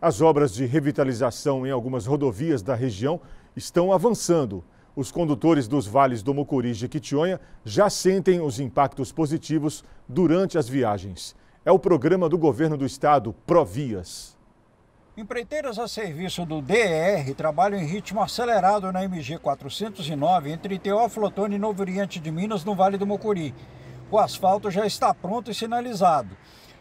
As obras de revitalização em algumas rodovias da região estão avançando. Os condutores dos vales do Mucuri e Jequitinhonha já sentem os impactos positivos durante as viagens. É o programa do governo do estado Provias. Empreiteiras a serviço do DER trabalham em ritmo acelerado na MG 409 entre Teófilo Otoni e Novo Oriente de Minas, no Vale do Mucuri. O asfalto já está pronto e sinalizado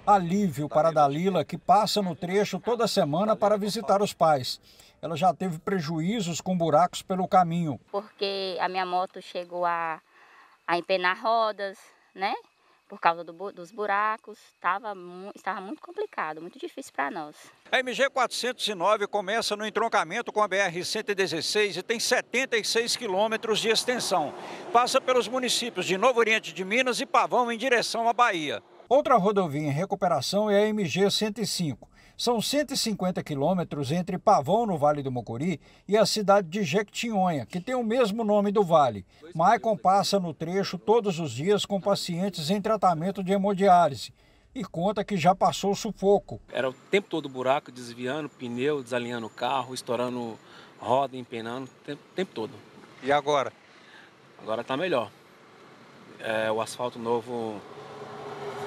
alívio tá para Dalila, que passa no trecho toda semana para visitar os pais. Ela já teve prejuízos com buracos pelo caminho. Porque a minha moto chegou a, a empenar rodas, né? Por causa do, dos buracos, estava, estava muito complicado, muito difícil para nós. A MG 409 começa no entroncamento com a BR-116 e tem 76 quilômetros de extensão. Passa pelos municípios de Novo Oriente de Minas e Pavão em direção à Bahia. Outra rodovia em recuperação é a MG 105. São 150 quilômetros entre Pavão, no Vale do Mucuri, e a cidade de Jequitinhonha, que tem o mesmo nome do vale. Maicon passa no trecho todos os dias com pacientes em tratamento de hemodiálise e conta que já passou sufoco. Era o tempo todo buraco, desviando pneu, desalinhando o carro, estourando roda, empenando, o tempo, todo. E agora? Agora está melhor. É, o asfalto novo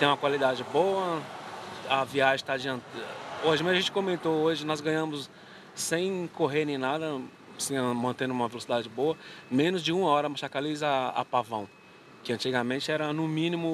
tem uma qualidade boa, a viagem está adiantada. Hoje, mas a gente comentou hoje, nós ganhamos sem correr nem nada, assim, mantendo uma velocidade boa, menos de uma hora machacaliza a, a Pavão que antigamente era no mínimo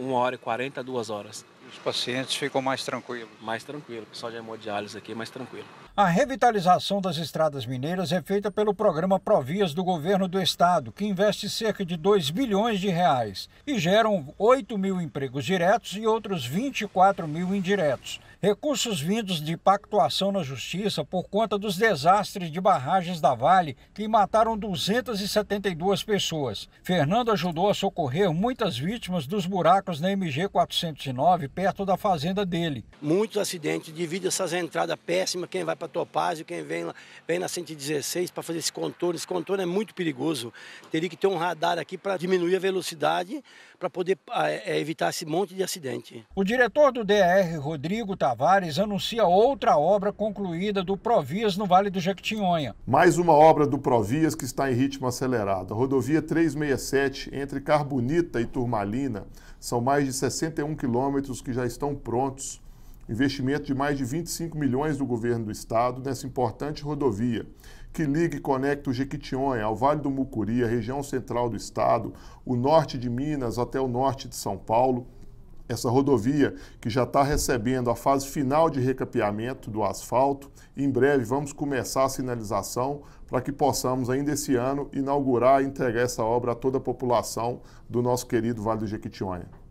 1 hora e 40, 2 horas. Os pacientes ficam mais tranquilos. Mais tranquilo, o pessoal é de hemodiálise aqui é mais tranquilo. A revitalização das estradas mineiras é feita pelo programa Provias do governo do estado, que investe cerca de 2 bilhões de reais e geram 8 mil empregos diretos e outros 24 mil indiretos. Recursos vindos de pactuação na justiça por conta dos desastres de barragens da Vale que mataram 272 pessoas. Fernando ajudou a socorrer muitas vítimas dos buracos na MG 409 perto da fazenda dele. Muitos acidentes devido a essas entradas péssimas, quem vai para Topazio, quem vem, lá, vem na 116 para fazer esse contorno. Esse contorno é muito perigoso. Teria que ter um radar aqui para diminuir a velocidade para poder ah, é, é, evitar esse monte de acidente. O diretor do DR, Rodrigo tá Tavares anuncia outra obra concluída do Provias no Vale do Jequitinhonha. Mais uma obra do Provias que está em ritmo acelerado. A rodovia 367 entre Carbonita e Turmalina são mais de 61 quilômetros que já estão prontos. Investimento de mais de 25 milhões do governo do estado nessa importante rodovia, que liga e conecta o Jequitinhonha ao Vale do Mucuri, a região central do estado, o norte de Minas até o norte de São Paulo essa rodovia que já está recebendo a fase final de recapeamento do asfalto. Em breve vamos começar a sinalização para que possamos, ainda esse ano, inaugurar e entregar essa obra a toda a população do nosso querido Vale do Jequitinhonha.